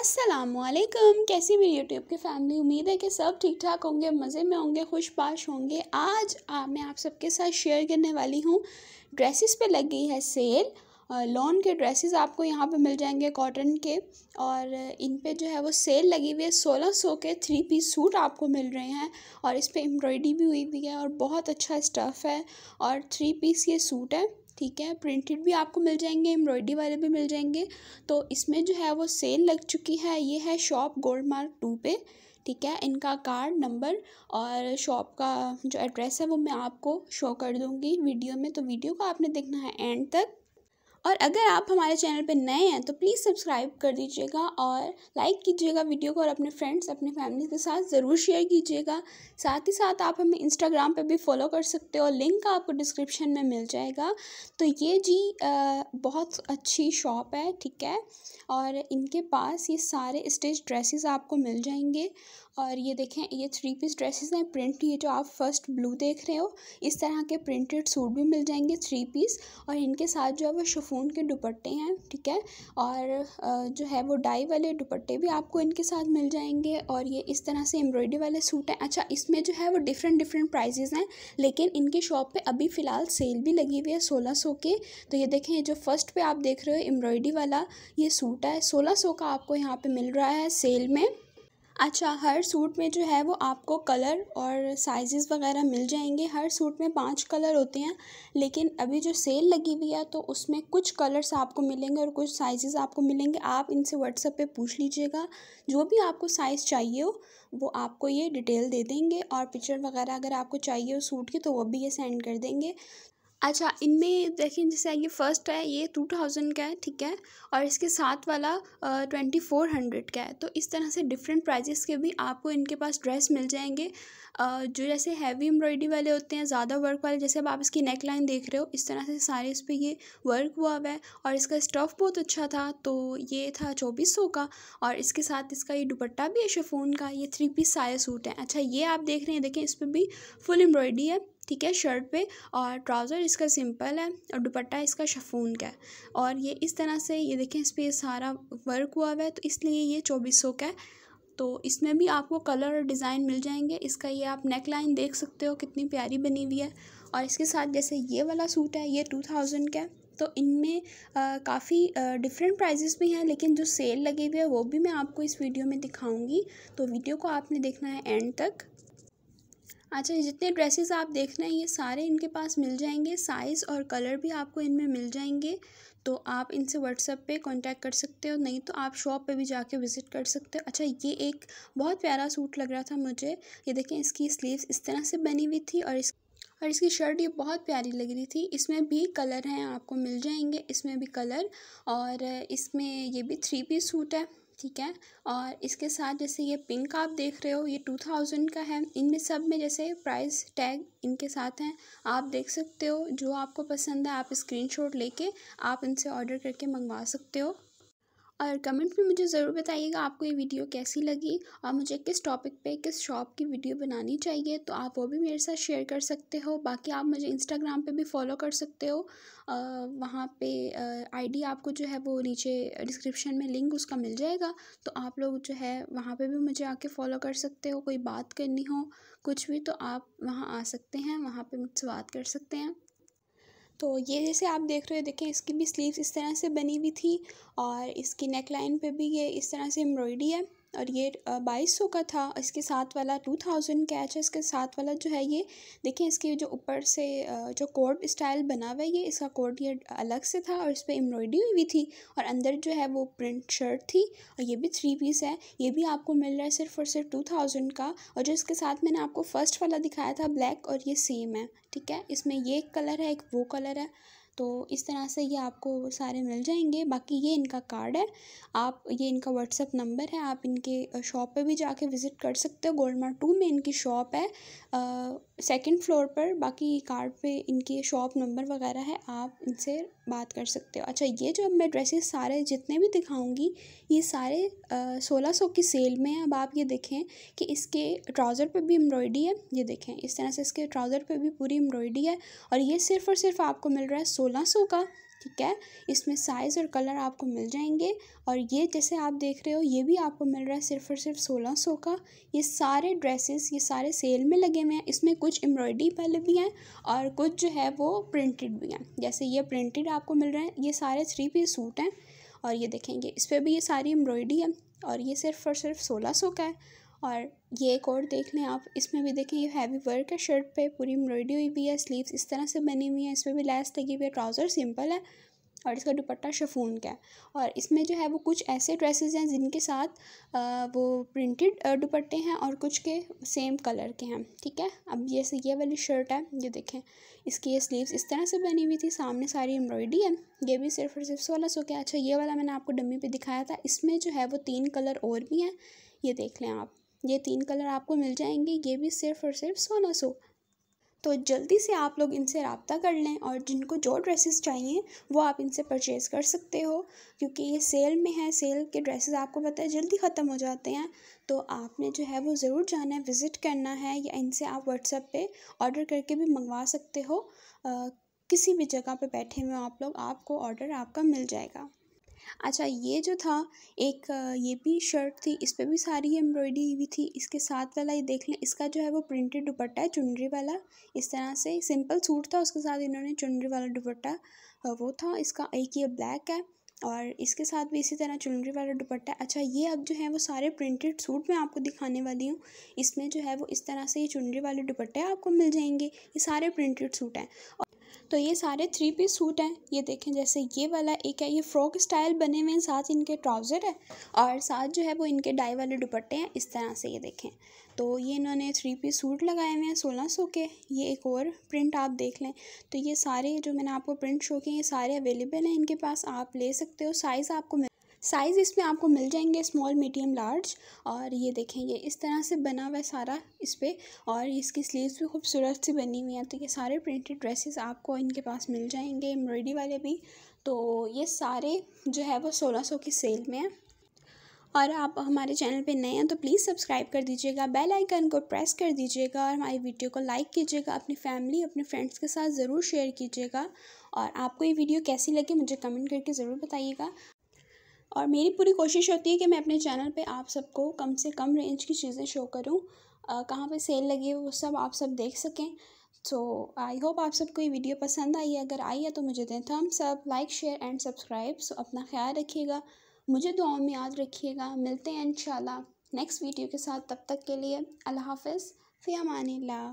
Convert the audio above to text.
असलकम कैसी मेरी यूट्यूब की फैमिली उम्मीद है कि सब ठीक ठाक होंगे मज़े में होंगे खुश पाश होंगे आज आ, मैं आप सबके साथ शेयर करने वाली हूँ ड्रेसेस पे लग गई है सेल लॉन के ड्रेसेस आपको यहाँ पे मिल जाएंगे कॉटन के और इन पे जो है वो सेल लगी हुई है सोलह सौ के थ्री पीस सूट आपको मिल रहे हैं और इस पर एम्ब्रॉयडरी भी हुई हुई है और बहुत अच्छा स्टफ़ है और थ्री पीस ये सूट है ठीक है प्रिंटेड भी आपको मिल जाएंगे एम्ब्रॉयडरी वाले भी मिल जाएंगे तो इसमें जो है वो सेल लग चुकी है ये है शॉप गोल्ड मार्क टू पे ठीक है इनका कार्ड नंबर और शॉप का जो एड्रेस है वो मैं आपको शो कर दूँगी वीडियो में तो वीडियो को आपने देखना है एंड तक और अगर आप हमारे चैनल पर नए हैं तो प्लीज़ सब्सक्राइब कर दीजिएगा और लाइक कीजिएगा वीडियो को और अपने फ्रेंड्स अपने फैमिली के साथ ज़रूर शेयर कीजिएगा साथ ही साथ आप हमें इंस्टाग्राम पर भी फॉलो कर सकते हो लिंक आपको डिस्क्रिप्शन में मिल जाएगा तो ये जी आ, बहुत अच्छी शॉप है ठीक है और इनके पास ये सारे स्टेज ड्रेसेस आपको मिल जाएंगे और ये देखें ये थ्री पीस ड्रेसेस हैं प्रिंट ये जो आप फर्स्ट ब्लू देख रहे हो इस तरह के प्रिंटेड सूट भी मिल जाएंगे थ्री पीस और इनके साथ जो है वो शफून के दुपट्टे हैं ठीक है और जो है वो डाई वाले दुपट्टे भी आपको इनके साथ मिल जाएंगे और ये इस तरह से एम्ब्रॉयडरी वाले सूट हैं अच्छा इसमें जो है वो डिफरेंट डिफरेंट प्राइजेज़ हैं लेकिन इनकी शॉप पर अभी फ़िलहाल सेल भी लगी हुई है सोलह सौ के तो ये देखें जो फर्स्ट पर आप देख रहे हो एम्ब्रॉयडरी वाला ये सूट है सोलह सौ का आपको यहाँ पर मिल रहा है सेल में अच्छा हर सूट में जो है वो आपको कलर और साइज़ वगैरह मिल जाएंगे हर सूट में पांच कलर होते हैं लेकिन अभी जो सेल लगी हुई है तो उसमें कुछ कलर्स आपको मिलेंगे और कुछ साइज़ आपको मिलेंगे आप इनसे व्हाट्सएप पे पूछ लीजिएगा जो भी आपको साइज़ चाहिए हो वो आपको ये डिटेल दे देंगे और पिक्चर वगैरह अगर आपको चाहिए हो सूट की तो वो भी ये सेंड कर देंगे अच्छा इनमें देखिए जैसे ये फर्स्ट है ये टू थाउजेंड का है ठीक है और इसके साथ वाला ट्वेंटी फोर हंड्रेड का है तो इस तरह से डिफरेंट प्राइजेस के भी आपको इनके पास ड्रेस मिल जाएंगे जो जैसे हैवी एम्ब्रॉयडरी वाले होते हैं ज़्यादा वर्क वाले जैसे अब आप इसकी नेक लाइन देख रहे हो इस तरह से सारे इस पर ये वर्क हुआ हुआ है और इसका स्टफ़ बहुत अच्छा था तो ये था चौबीस सौ का और इसके साथ इसका ये दुपट्टा भी है शेफोन का ये थ्री पीस सारे सूट हैं अच्छा ये आप देख रहे हैं देखें इस पर भी फुल एम्ब्रॉयडरी है ठीक है शर्ट पे और ट्राउज़र इसका सिंपल है और दुपट्टा इसका शफून का है और ये इस तरह से ये देखें इस पर सारा वर्क हुआ हुआ है तो इसलिए ये चौबीस सौ का है तो इसमें भी आपको कलर और डिज़ाइन मिल जाएंगे इसका ये आप नेक लाइन देख सकते हो कितनी प्यारी बनी हुई है और इसके साथ जैसे ये वाला सूट है ये टू थाउजेंड का है तो इनमें काफ़ी डिफरेंट प्राइजेस भी हैं लेकिन जो सेल लगी हुई है वो भी मैं आपको इस वीडियो में दिखाऊंगी तो वीडियो को आपने देखना है एंड तक अच्छा ये जितने ड्रेसेस आप देख रहे हैं ये सारे इनके पास मिल जाएंगे साइज़ और कलर भी आपको इनमें मिल जाएंगे तो आप इनसे व्हाट्सअप पे कांटेक्ट कर सकते हो नहीं तो आप शॉप पे भी जाके विज़िट कर सकते हो अच्छा ये एक बहुत प्यारा सूट लग रहा था मुझे ये देखें इसकी स्लीव्स इस तरह से बनी हुई थी और इस और इसकी शर्ट ये बहुत प्यारी लग रही थी इसमें भी कलर हैं आपको मिल जाएंगे इसमें भी कलर और इसमें ये भी थ्री पीस सूट है ठीक है और इसके साथ जैसे ये पिंक आप देख रहे हो ये टू थाउजेंड का है इनमें सब में जैसे प्राइस टैग इनके साथ हैं आप देख सकते हो जो आपको पसंद है आप स्क्रीनशॉट लेके आप इनसे ऑर्डर करके मंगवा सकते हो और कमेंट में मुझे ज़रूर बताइएगा आपको ये वीडियो कैसी लगी और मुझे किस टॉपिक पे किस शॉप की वीडियो बनानी चाहिए तो आप वो भी मेरे साथ शेयर कर सकते हो बाकी आप मुझे इंस्टाग्राम पे भी फॉलो कर सकते हो वहाँ पे आईडी आपको जो है वो नीचे डिस्क्रिप्शन में लिंक उसका मिल जाएगा तो आप लोग जो है वहाँ पर भी मुझे आके फॉलो कर सकते हो कोई बात करनी हो कुछ भी तो आप वहाँ आ सकते हैं वहाँ पर मुझसे बात कर सकते हैं तो ये जैसे आप देख रहे हो देखें इसकी भी स्लीव्स इस तरह से बनी हुई थी और इसकी नेक लाइन पे भी ये इस तरह से एम्ब्रॉयडरी है और ये बाईस सौ का था इसके साथ वाला टू थाउजेंड कैच है इसके साथ वाला जो है ये देखिए इसके जो ऊपर से जो कोड स्टाइल बना हुआ है ये इसका कोड ये अलग से था और इस पर एम्ब्रॉयडरी हुई थी और अंदर जो है वो प्रिंट शर्ट थी और ये भी थ्री पीस है ये भी आपको मिल रहा है सिर्फ और सिर्फ टू थाउजेंड का और जो इसके साथ मैंने आपको फ़र्स्ट वाला दिखाया था ब्लैक और ये सेम है ठीक है इसमें ये एक कलर है एक वो कलर है तो इस तरह से ये आपको सारे मिल जाएंगे बाकी ये इनका कार्ड है आप ये इनका व्हाट्सअप नंबर है आप इनके शॉप पे भी जाके विज़िट कर सकते हो गोल्ड मार्ट टू में इनकी शॉप है सेकंड फ्लोर पर बाकी कार्ड पे इनकी शॉप नंबर वगैरह है आप इनसे बात कर सकते हो अच्छा ये जो अब मैं ड्रेसेस सारे जितने भी दिखाऊंगी ये सारे सोलह सौ की सेल में हैं अब आप ये देखें कि इसके ट्राउज़र पे भी एम्ब्रॉयडरी है ये देखें इस तरह से इसके ट्राउज़र पे भी पूरी एम्ब्रॉयडरी है और ये सिर्फ़ और सिर्फ आपको मिल रहा है सोलह सौ का ठीक है इसमें साइज़ और कलर आपको मिल जाएंगे और ये जैसे आप देख रहे हो ये भी आपको मिल रहा है सिर्फ और सिर्फ सोलह सौ का ये सारे ड्रेसेस ये सारे सेल में लगे हुए हैं इसमें कुछ एम्ब्रॉयडरी पहले भी हैं और कुछ जो है वो प्रिंटेड भी हैं जैसे ये प्रिंटेड आपको मिल रहे हैं ये सारे थ्री पीस सूट हैं और ये देखेंगे इस पर भी ये सारी एम्ब्रॉयडरी है और ये सिर्फ और सिर्फ सोलह सौ का है और ये एक और देख लें आप इसमें भी देखें ये हैवी वर्क है शर्ट पे पूरी एम्ब्रॉयडरी हुई भी है स्लीव्स इस तरह से बनी हुई है इसमें भी लैस लगी हुई है ट्राउज़र सिंपल है और इसका दुपट्टा शफून का है और इसमें जो है वो कुछ ऐसे ड्रेसेस हैं जिनके साथ वो प्रिंटेड दुपट्टे हैं और कुछ के सेम कलर के हैं ठीक है अब जैसे ये वाली शर्ट है ये देखें इसकी ये स्लीव्स इस तरह से बनी हुई थी सामने सारी एम्ब्रॉयडरी है ये भी सिर्फ और सिर्फ सोलह सौ के अच्छा ये वाला मैंने आपको डमी पर दिखाया था इसमें जो है वो तीन कलर और भी हैं ये देख लें आप ये तीन कलर आपको मिल जाएंगे ये भी सिर्फ और सिर्फ सोलह सौ तो जल्दी से आप लोग इनसे रबता कर लें और जिनको जो ड्रेसेस चाहिए वो आप इनसे परचेज़ कर सकते हो क्योंकि ये सेल में है सेल के ड्रेसेस आपको पता है जल्दी ख़त्म हो जाते हैं तो आपने जो है वो ज़रूर जाना है विज़िट करना है या इनसे आप व्हाट्सएप पे ऑर्डर करके भी मंगवा सकते हो आ, किसी भी जगह पे बैठे हुए आप लोग आपको ऑर्डर आपका मिल जाएगा अच्छा ये जो था एक ये भी शर्ट थी इस पर भी सारी एम्ब्रॉयडरी हुई थी इसके साथ वाला ये देख लें इसका जो है वो प्रिंटेड दुपट्टा है चुनरी वाला इस तरह से सिंपल सूट था उसके साथ इन्होंने चुनरी वाला दुपट्टा वो था इसका एक ये ब्लैक है और इसके साथ भी इसी तरह चुनरी वाला दुपट्टा अच्छा ये अब जो है वो सारे प्रिंटेड सूट मैं आपको दिखाने वाली हूँ इसमें जो है वो इस तरह से ये चुनरी वाले दुपट्टे आपको मिल जाएंगे ये सारे प्रिंटेड सूट हैं और तो ये सारे थ्री पीस सूट हैं ये देखें जैसे ये वाला एक है ये फ्रॉक स्टाइल बने हुए हैं साथ इनके ट्राउज़र है और साथ जो है वो इनके डाई वाले दुपट्टे हैं इस तरह से ये देखें तो ये इन्होंने थ्री पीस सूट लगाए हुए हैं सोलह सौ के ये एक और प्रिंट आप देख लें तो ये सारे जो मैंने आपको प्रिंट शो किए ये सारे अवेलेबल हैं इनके पास आप ले सकते हो साइज़ आपको मिल साइज़ इसमें आपको मिल जाएंगे स्मॉल मीडियम लार्ज और ये देखें ये इस तरह से बना हुआ है सारा इस पर और इसकी स्लीव्स भी खूबसूरत से बनी हुई हैं तो ये सारे प्रिंटेड ड्रेसेस आपको इनके पास मिल जाएंगे एम्ब्रॉयडरी वाले भी तो ये सारे जो है वो सोलह सौ की सेल में है और आप हमारे चैनल पे नए हैं तो प्लीज़ सब्सक्राइब कर दीजिएगा बेल आइकन को प्रेस कर दीजिएगा और हमारी वीडियो को लाइक कीजिएगा अपनी फैमिली अपने फ्रेंड्स के साथ ज़रूर शेयर कीजिएगा और आपको ये वीडियो कैसी लगी मुझे कमेंट करके ज़रूर बताइएगा और मेरी पूरी कोशिश होती है कि मैं अपने चैनल पे आप सबको कम से कम रेंज की चीज़ें शो करूँ कहाँ पे सेल लगी है वो सब आप सब देख सकें सो आई होप आप सबको ये वीडियो पसंद आई है अगर आई है तो मुझे दें thumbs up like share and subscribe so अपना ख्याल रखिएगा मुझे दुआओं में याद रखिएगा मिलते हैं इंशाल्लाह नेक्स्ट वीडियो के साथ तब तक के लिए अल्लाह हाफिज़ फ़ियामान ला